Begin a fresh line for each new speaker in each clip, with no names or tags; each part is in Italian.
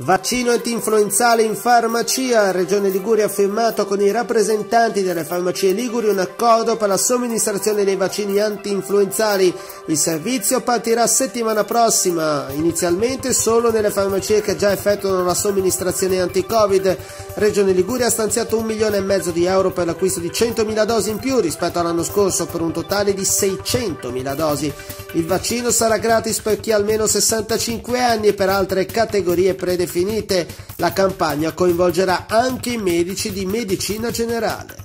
Vaccino antinfluenzale in farmacia. Regione Liguria ha firmato con i rappresentanti delle farmacie Liguri un accordo per la somministrazione dei vaccini antinfluenzali. Il servizio partirà settimana prossima, inizialmente solo nelle farmacie che già effettuano la somministrazione anti-Covid. Regione Liguria ha stanziato un milione e mezzo di euro per l'acquisto di 100.000 dosi in più rispetto all'anno scorso per un totale di 600.000 dosi. Il vaccino sarà gratis per chi ha almeno 65 anni e per altre categorie predefinite finite la campagna coinvolgerà anche i medici di medicina generale.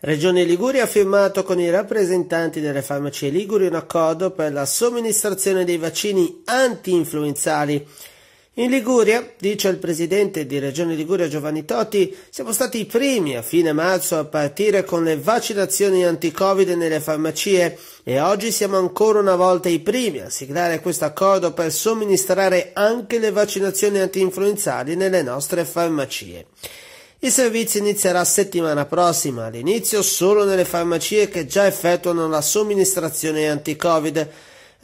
Regione Liguria ha firmato con i rappresentanti delle farmacie liguri un accordo per la somministrazione dei vaccini anti-influenzali in Liguria, dice il presidente di Regione Liguria Giovanni Totti, siamo stati i primi a fine marzo a partire con le vaccinazioni anti-Covid nelle farmacie e oggi siamo ancora una volta i primi a siglare questo accordo per somministrare anche le vaccinazioni anti-influenzali nelle nostre farmacie. Il servizio inizierà settimana prossima, all'inizio solo nelle farmacie che già effettuano la somministrazione anti-Covid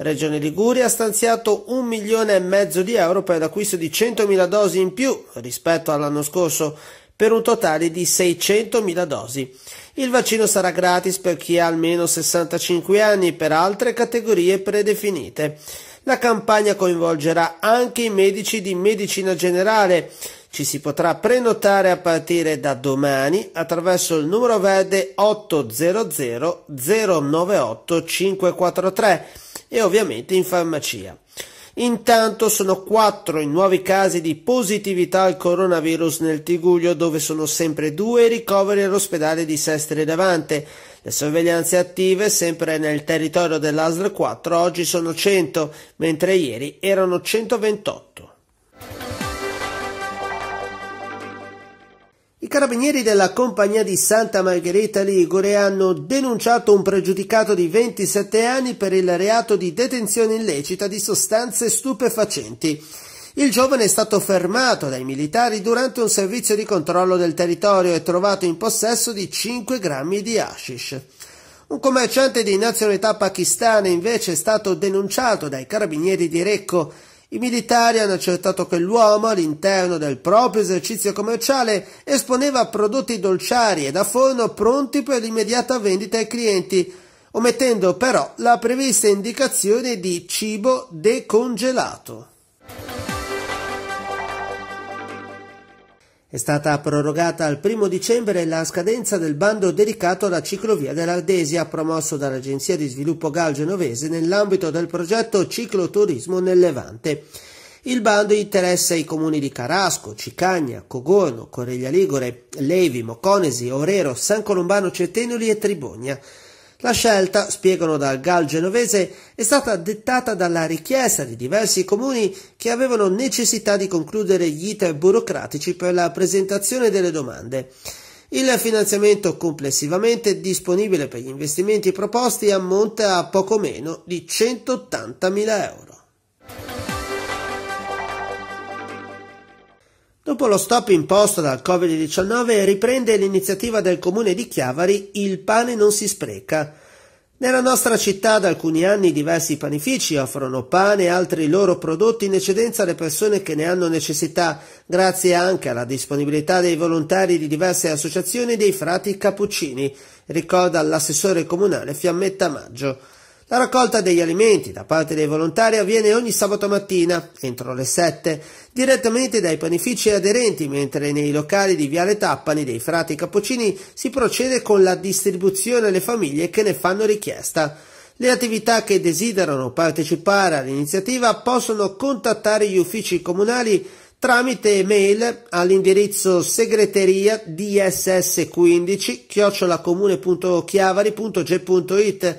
Regione Liguria ha stanziato un milione e mezzo di euro per l'acquisto di 100.000 dosi in più rispetto all'anno scorso, per un totale di 600.000 dosi. Il vaccino sarà gratis per chi ha almeno 65 anni e per altre categorie predefinite. La campagna coinvolgerà anche i medici di medicina generale. Ci si potrà prenotare a partire da domani attraverso il numero verde 800 098 543 e ovviamente in farmacia. Intanto sono quattro i nuovi casi di positività al coronavirus nel Tiguglio, dove sono sempre due i ricoveri all'ospedale di Sestri Levante. Le sorveglianze attive, sempre nel territorio dell'ASL 4, oggi sono 100, mentre ieri erano 128. carabinieri della compagnia di Santa Margherita Ligure hanno denunciato un pregiudicato di 27 anni per il reato di detenzione illecita di sostanze stupefacenti. Il giovane è stato fermato dai militari durante un servizio di controllo del territorio e trovato in possesso di 5 grammi di hashish. Un commerciante di nazionalità pakistana invece è stato denunciato dai carabinieri di Recco i militari hanno accertato che l'uomo all'interno del proprio esercizio commerciale esponeva prodotti dolciari e da forno pronti per l'immediata vendita ai clienti, omettendo però la prevista indicazione di cibo decongelato. È stata prorogata al 1 dicembre la scadenza del bando dedicato alla ciclovia dell'Ardesia, promosso dall'Agenzia di Sviluppo Gal Genovese nell'ambito del progetto Cicloturismo nel Levante. Il bando interessa i comuni di Carasco, Cicagna, Cogorno, Correglia Ligure, Levi, Moconesi, Orero, San Colombano Cetenoli e Tribogna. La scelta, spiegano dal Gal genovese, è stata dettata dalla richiesta di diversi comuni che avevano necessità di concludere gli iter burocratici per la presentazione delle domande. Il finanziamento complessivamente disponibile per gli investimenti proposti ammonta a poco meno di 180.000 euro. Dopo lo stop imposto dal Covid-19 riprende l'iniziativa del comune di Chiavari Il pane non si spreca. Nella nostra città da alcuni anni diversi panifici offrono pane e altri loro prodotti in eccedenza alle persone che ne hanno necessità, grazie anche alla disponibilità dei volontari di diverse associazioni e dei frati cappuccini, ricorda l'assessore comunale Fiammetta Maggio. La raccolta degli alimenti da parte dei volontari avviene ogni sabato mattina, entro le 7, direttamente dai panifici aderenti, mentre nei locali di Viale Tappani dei Frati Cappuccini si procede con la distribuzione alle famiglie che ne fanno richiesta. Le attività che desiderano partecipare all'iniziativa possono contattare gli uffici comunali tramite mail all'indirizzo segreteria dss15 chiocciolacomunechiavariget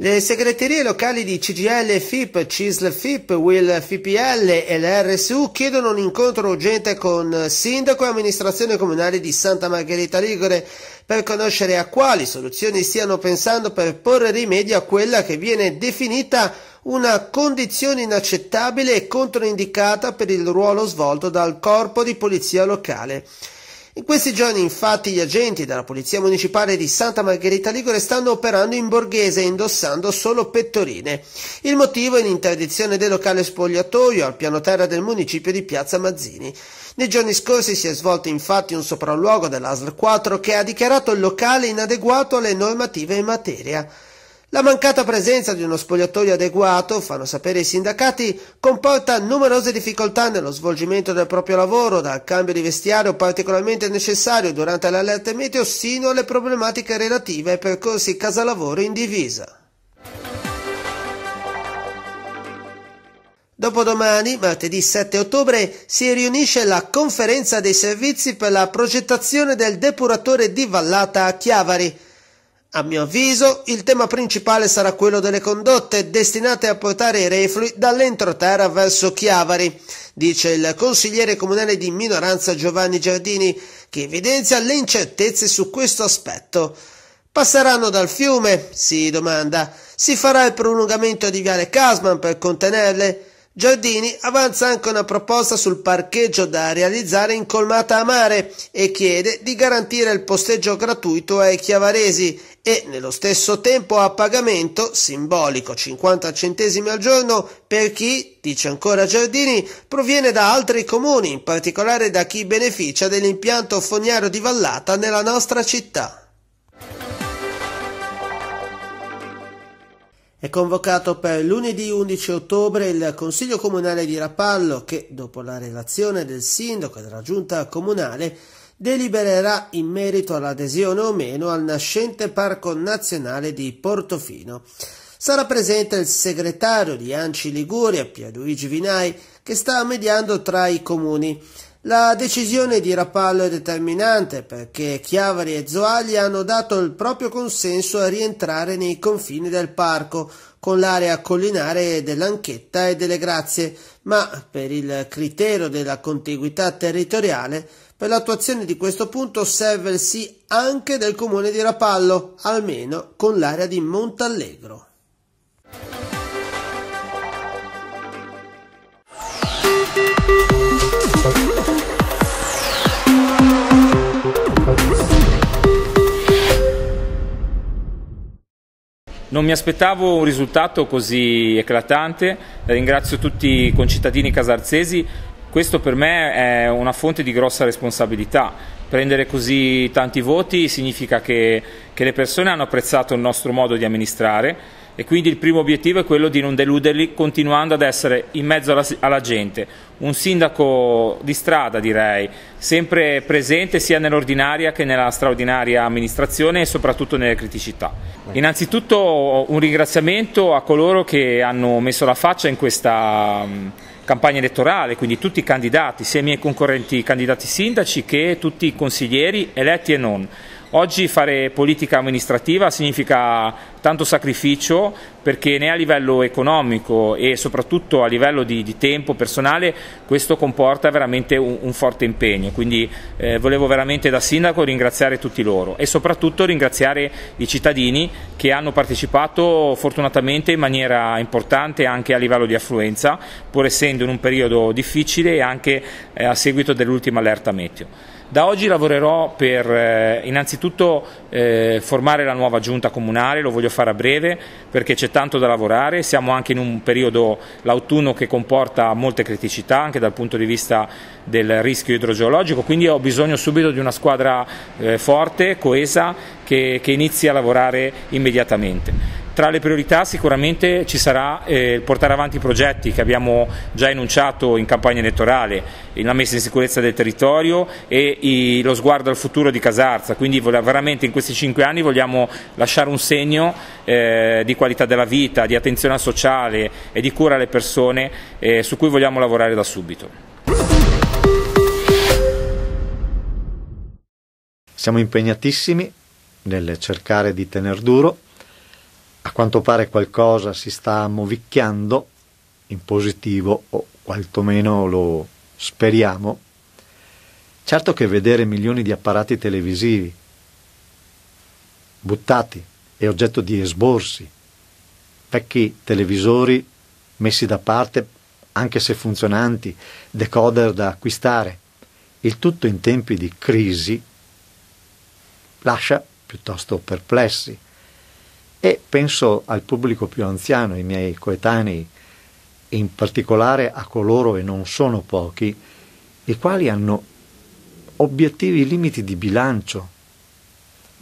Le segreterie locali di CGL, FIP, CISL, FIP, WIL, FIPL e l'RSU chiedono un incontro urgente con sindaco e amministrazione comunale di Santa Margherita Ligure per conoscere a quali soluzioni stiano pensando per porre rimedio a quella che viene definita una condizione inaccettabile e controindicata per il ruolo svolto dal corpo di polizia locale. In questi giorni infatti gli agenti della Polizia Municipale di Santa Margherita Ligure stanno operando in borghese indossando solo pettorine. Il motivo è l'interdizione del locale spogliatoio al piano terra del municipio di Piazza Mazzini. Nei giorni scorsi si è svolto infatti un sopralluogo dell'ASL 4 che ha dichiarato il locale inadeguato alle normative in materia. La mancata presenza di uno spogliatoio adeguato, fanno sapere i sindacati, comporta numerose difficoltà nello svolgimento del proprio lavoro, dal cambio di vestiario particolarmente necessario durante l'alerte meteo sino alle problematiche relative ai percorsi casalavoro in divisa. Dopodomani, martedì 7 ottobre, si riunisce la conferenza dei servizi per la progettazione del depuratore di Vallata a Chiavari. A mio avviso, il tema principale sarà quello delle condotte destinate a portare i reflui dall'entroterra verso Chiavari, dice il consigliere comunale di minoranza Giovanni Giardini, che evidenzia le incertezze su questo aspetto. Passeranno dal fiume? Si domanda. Si farà il prolungamento di Viale Casman per contenerle? Giardini avanza anche una proposta sul parcheggio da realizzare in colmata a mare e chiede di garantire il posteggio gratuito ai chiavaresi e nello stesso tempo a pagamento simbolico 50 centesimi al giorno per chi, dice ancora Giardini, proviene da altri comuni, in particolare da chi beneficia dell'impianto fognario di Vallata nella nostra città. È convocato per lunedì 11 ottobre il Consiglio Comunale di Rapallo che, dopo la relazione del Sindaco e della Giunta Comunale, delibererà in merito all'adesione o meno al nascente Parco Nazionale di Portofino. Sarà presente il segretario di Anci Liguria, Pierluigi Vinai, che sta mediando tra i comuni. La decisione di Rapallo è determinante perché Chiavari e Zoagli hanno dato il proprio consenso a rientrare nei confini del parco, con l'area collinare dell'Anchetta e delle Grazie, ma per il criterio della contiguità territoriale, per l'attuazione di questo punto serve il sì anche del comune di Rapallo, almeno con l'area di Montallegro.
Non mi aspettavo un risultato così eclatante, ringrazio tutti i concittadini casarzesi, questo per me è una fonte di grossa responsabilità. Prendere così tanti voti significa che, che le persone hanno apprezzato il nostro modo di amministrare e quindi il primo obiettivo è quello di non deluderli continuando ad essere in mezzo alla, alla gente, un sindaco di strada direi, sempre presente sia nell'ordinaria che nella straordinaria amministrazione e soprattutto nelle criticità. Innanzitutto un ringraziamento a coloro che hanno messo la faccia in questa mm, campagna elettorale, quindi tutti i candidati, sia i miei concorrenti candidati sindaci che tutti i consiglieri eletti e non. Oggi fare politica amministrativa significa tanto sacrificio perché né a livello economico e soprattutto a livello di, di tempo personale questo comporta veramente un, un forte impegno. Quindi eh, volevo veramente da sindaco ringraziare tutti loro e soprattutto ringraziare i cittadini che hanno partecipato fortunatamente in maniera importante anche a livello di affluenza, pur essendo in un periodo difficile e anche eh, a seguito dell'ultima allerta meteo. Da oggi lavorerò per eh, innanzitutto eh, formare la nuova giunta comunale, lo voglio fare a breve perché c'è tanto da lavorare, siamo anche in un periodo, l'autunno, che comporta molte criticità anche dal punto di vista del rischio idrogeologico, quindi ho bisogno subito di una squadra eh, forte, coesa, che, che inizi a lavorare immediatamente. Tra le priorità sicuramente ci sarà eh, portare avanti i progetti che abbiamo già enunciato in campagna elettorale, eh, la messa in sicurezza del territorio e i, lo sguardo al futuro di Casarza, quindi veramente in questi cinque anni vogliamo lasciare un segno eh, di qualità della vita, di attenzione al sociale e di cura alle persone eh, su cui vogliamo lavorare da subito.
Siamo impegnatissimi nel cercare di tenere duro a quanto pare qualcosa si sta movicchiando, in positivo o quantomeno lo speriamo. Certo che vedere milioni di apparati televisivi buttati e oggetto di esborsi, vecchi televisori messi da parte anche se funzionanti, decoder da acquistare, il tutto in tempi di crisi, lascia piuttosto perplessi. E penso al pubblico più anziano, i miei coetanei, in particolare a coloro, e non sono pochi, i quali hanno obiettivi limiti di bilancio,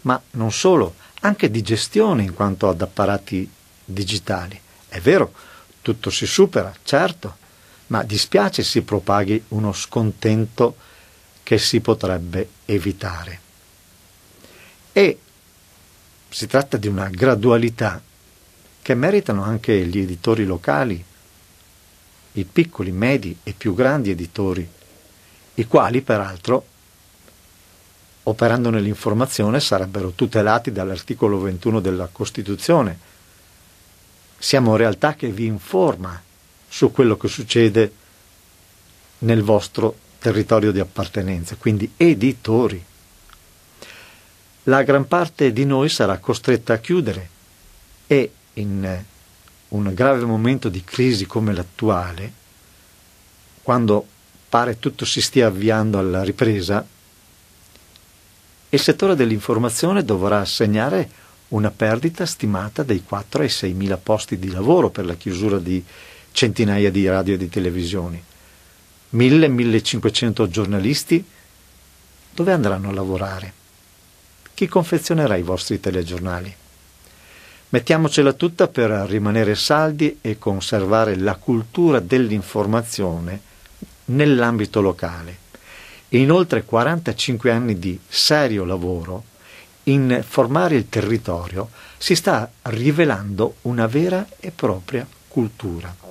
ma non solo, anche di gestione in quanto ad apparati digitali. È vero, tutto si supera, certo, ma dispiace si propaghi uno scontento che si potrebbe evitare. E si tratta di una gradualità che meritano anche gli editori locali, i piccoli, medi e più grandi editori, i quali peraltro, operando nell'informazione, sarebbero tutelati dall'articolo 21 della Costituzione. Siamo realtà che vi informa su quello che succede nel vostro territorio di appartenenza, quindi editori la gran parte di noi sarà costretta a chiudere e in eh, un grave momento di crisi come l'attuale, quando pare tutto si stia avviando alla ripresa, il settore dell'informazione dovrà assegnare una perdita stimata dei 4 ai 6 mila posti di lavoro per la chiusura di centinaia di radio e di televisioni. 1000-1500 giornalisti dove andranno a lavorare? chi confezionerà i vostri telegiornali. Mettiamocela tutta per rimanere saldi e conservare la cultura dell'informazione nell'ambito locale. In oltre 45 anni di serio lavoro in formare il territorio si sta rivelando una vera e propria cultura.